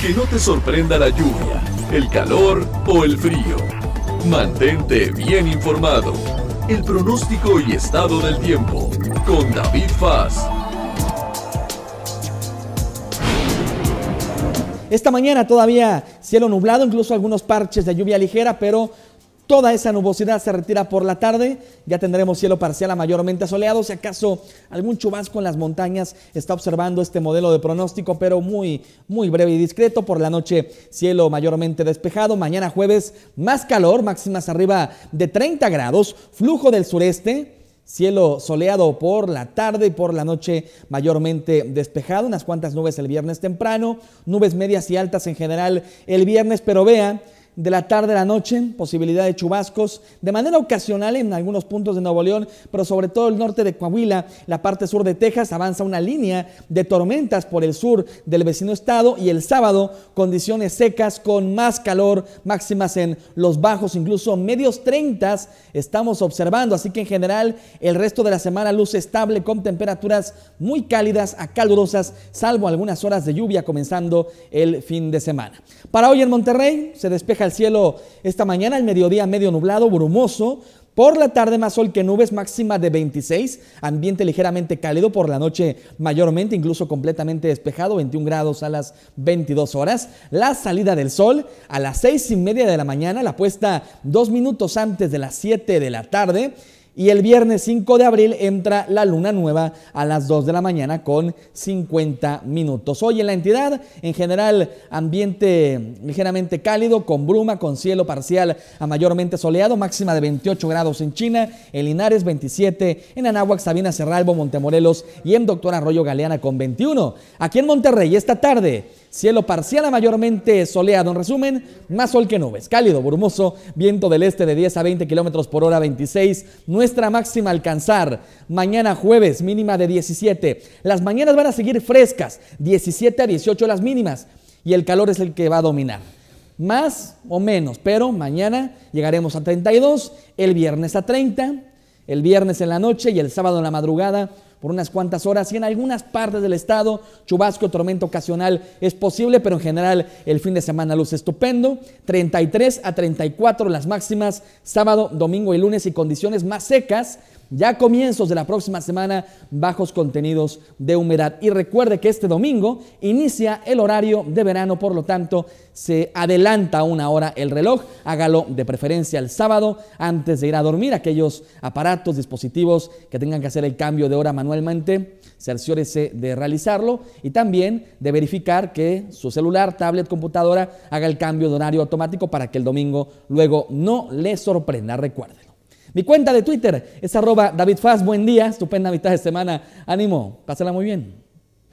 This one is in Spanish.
Que no te sorprenda la lluvia, el calor o el frío. Mantente bien informado. El pronóstico y estado del tiempo con David Faz. Esta mañana todavía cielo nublado, incluso algunos parches de lluvia ligera, pero Toda esa nubosidad se retira por la tarde, ya tendremos cielo parcial a mayormente soleado, si acaso algún chubasco en las montañas está observando este modelo de pronóstico, pero muy, muy breve y discreto. Por la noche cielo mayormente despejado, mañana jueves más calor, máximas arriba de 30 grados, flujo del sureste. Cielo soleado por la tarde y por la noche mayormente despejado, unas cuantas nubes el viernes temprano, nubes medias y altas en general el viernes, pero vea de la tarde a la noche, posibilidad de chubascos de manera ocasional en algunos puntos de Nuevo León, pero sobre todo el norte de Coahuila, la parte sur de Texas, avanza una línea de tormentas por el sur del vecino estado y el sábado condiciones secas con más calor, máximas en los bajos, incluso medios 30 estamos observando, así que en general el resto de la semana luz estable con temperaturas muy cálidas a calurosas, salvo algunas horas de lluvia comenzando el fin de semana. Para hoy en Monterrey se despeja al cielo esta mañana, el mediodía medio nublado, brumoso. Por la tarde más sol que nubes, máxima de 26, ambiente ligeramente cálido, por la noche mayormente, incluso completamente despejado, 21 grados a las 22 horas. La salida del sol a las 6 y media de la mañana, la puesta dos minutos antes de las 7 de la tarde. Y el viernes 5 de abril entra la luna nueva a las 2 de la mañana con 50 minutos. Hoy en la entidad, en general, ambiente ligeramente cálido, con bruma, con cielo parcial a mayormente soleado, máxima de 28 grados en China, en Linares 27, en Anáhuac, Sabina, Cerralbo, Montemorelos y en Doctor Arroyo Galeana con 21. Aquí en Monterrey, esta tarde, Cielo parcial mayormente soleado. En resumen, más sol que nubes. Cálido, brumoso, viento del este de 10 a 20 kilómetros por hora, 26. Nuestra máxima alcanzar mañana jueves, mínima de 17. Las mañanas van a seguir frescas, 17 a 18 las mínimas. Y el calor es el que va a dominar. Más o menos, pero mañana llegaremos a 32, el viernes a 30, el viernes en la noche y el sábado en la madrugada por unas cuantas horas y en algunas partes del estado chubasco tormento ocasional es posible, pero en general el fin de semana luz estupendo. 33 a 34 las máximas sábado, domingo y lunes y condiciones más secas. Ya comienzos de la próxima semana, bajos contenidos de humedad. Y recuerde que este domingo inicia el horario de verano, por lo tanto, se adelanta una hora el reloj. Hágalo de preferencia el sábado antes de ir a dormir. Aquellos aparatos, dispositivos que tengan que hacer el cambio de hora manual manualmente, cerciórese de realizarlo y también de verificar que su celular, tablet, computadora haga el cambio de horario automático para que el domingo luego no le sorprenda, recuérdelo. Mi cuenta de Twitter es arroba David buen día, estupenda mitad de semana, ánimo, pásala muy bien.